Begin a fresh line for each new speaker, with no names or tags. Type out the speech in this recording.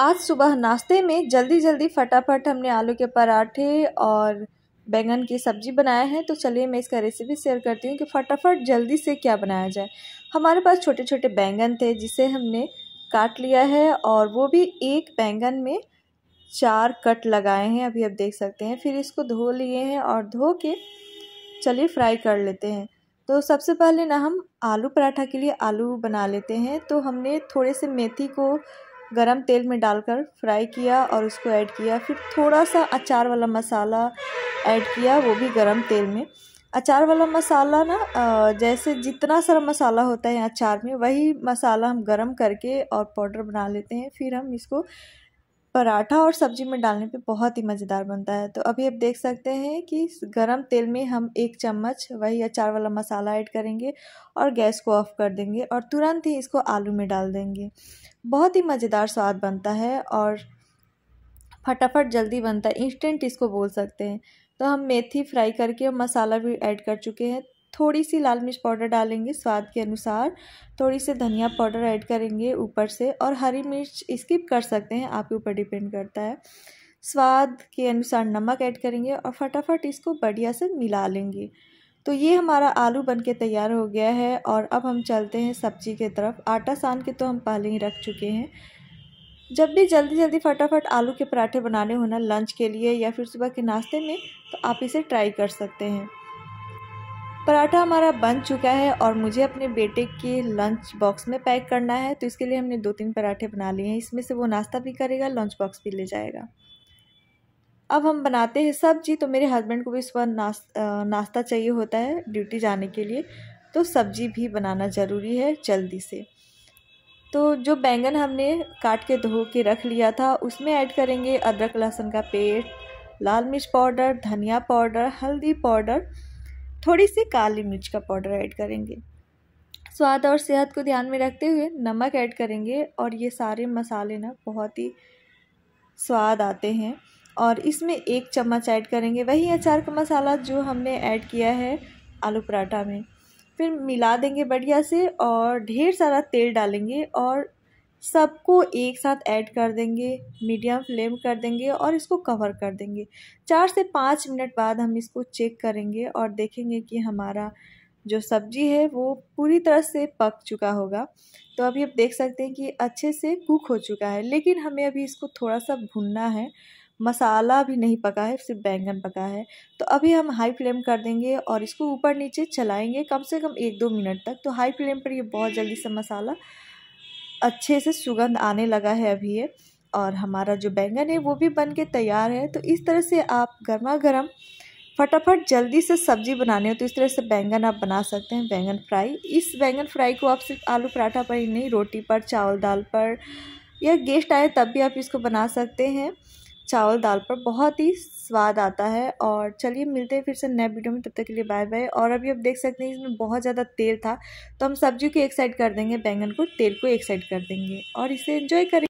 आज सुबह नाश्ते में जल्दी जल्दी फटाफट हमने आलू के पराठे और बैंगन की सब्ज़ी बनाया है तो चलिए मैं इसका रेसिपी शेयर करती हूँ कि फटाफट जल्दी से क्या बनाया जाए हमारे पास छोटे छोटे बैंगन थे जिसे हमने काट लिया है और वो भी एक बैंगन में चार कट लगाए हैं अभी आप देख सकते हैं फिर इसको धो लिए हैं और धो के चलिए फ्राई कर लेते हैं तो सबसे पहले ना हम आलू पराठा के लिए आलू बना लेते हैं तो हमने थोड़े से मेथी को गरम तेल में डालकर फ्राई किया और उसको ऐड किया फिर थोड़ा सा अचार वाला मसाला ऐड किया वो भी गरम तेल में अचार वाला मसाला ना जैसे जितना सारा मसाला होता है अचार में वही मसाला हम गरम करके और पाउडर बना लेते हैं फिर हम इसको पराठा और सब्जी में डालने पे बहुत ही मज़ेदार बनता है तो अभी आप देख सकते हैं कि गरम तेल में हम एक चम्मच वही अचार वाला मसाला ऐड करेंगे और गैस को ऑफ कर देंगे और तुरंत ही इसको आलू में डाल देंगे बहुत ही मज़ेदार स्वाद बनता है और फटाफट जल्दी बनता है इंस्टेंट इसको बोल सकते हैं तो हम मेथी फ्राई करके और मसाला भी ऐड कर चुके हैं थोड़ी सी लाल मिर्च पाउडर डालेंगे स्वाद के अनुसार थोड़ी सी धनिया पाउडर ऐड करेंगे ऊपर से और हरी मिर्च स्किप कर सकते हैं आपके ऊपर डिपेंड करता है स्वाद के अनुसार नमक ऐड करेंगे और फटाफट इसको बढ़िया से मिला लेंगे तो ये हमारा आलू बन के तैयार हो गया है और अब हम चलते हैं सब्जी के तरफ आटा सान के तो हम पहले ही रख चुके हैं जब भी जल्दी जल्दी फटाफट आलू के पराठे बनाने होना लंच के लिए या फिर सुबह के नाश्ते में तो आप इसे ट्राई कर सकते हैं पराठा हमारा बन चुका है और मुझे अपने बेटे के लंच बॉक्स में पैक करना है तो इसके लिए हमने दो तीन पराठे बना लिए हैं इसमें से वो नाश्ता भी करेगा लंच बॉक्स भी ले जाएगा अब हम बनाते हैं सब्जी तो मेरे हस्बैंड को भी सुबह नाश नाश्ता चाहिए होता है ड्यूटी जाने के लिए तो सब्जी भी बनाना ज़रूरी है जल्दी से तो जो बैंगन हमने काट के धो के रख लिया था उसमें ऐड करेंगे अदरक लहसुन का पेस्ट लाल मिर्च पाउडर धनिया पाउडर हल्दी पाउडर थोड़ी सी काली मिर्च का पाउडर ऐड करेंगे स्वाद और सेहत को ध्यान में रखते हुए नमक ऐड करेंगे और ये सारे मसाले ना बहुत ही स्वाद आते हैं और इसमें एक चम्मच ऐड करेंगे वही अचार का मसाला जो हमने ऐड किया है आलू पराठा में फिर मिला देंगे बढ़िया से और ढेर सारा तेल डालेंगे और सबको एक साथ ऐड कर देंगे मीडियम फ्लेम कर देंगे और इसको कवर कर देंगे चार से पाँच मिनट बाद हम इसको चेक करेंगे और देखेंगे कि हमारा जो सब्जी है वो पूरी तरह से पक चुका होगा तो अभी आप देख सकते हैं कि अच्छे से कुक हो चुका है लेकिन हमें अभी इसको थोड़ा सा भुनना है मसाला भी नहीं पका है सिर्फ बैंगन पका है तो अभी हम हाई फ्लेम कर देंगे और इसको ऊपर नीचे चलाएंगे कम से कम एक दो मिनट तक तो हाई फ्लेम पर ये बहुत जल्दी से मसाला अच्छे से सुगंध आने लगा है अभी ये और हमारा जो बैंगन है वो भी बन के तैयार है तो इस तरह से आप गर्मा गर्म फटाफट जल्दी से सब्जी बनानी हो तो इस तरह से बैंगन आप बना सकते हैं बैंगन फ्राई इस बैंगन फ्राई को आप सिर्फ आलू पराठा पर ही नहीं रोटी पर चावल दाल पर या गेस्ट आए तब भी आप इसको बना सकते हैं चावल दाल पर बहुत ही स्वाद आता है और चलिए मिलते हैं फिर से नए वीडियो में तब तक के लिए बाय बाय और अभी आप देख सकते हैं इसमें बहुत ज़्यादा तेल था तो हम सब्जी को एक साइड कर देंगे बैंगन को तेल को एक साइड कर देंगे और इसे इन्जॉय करें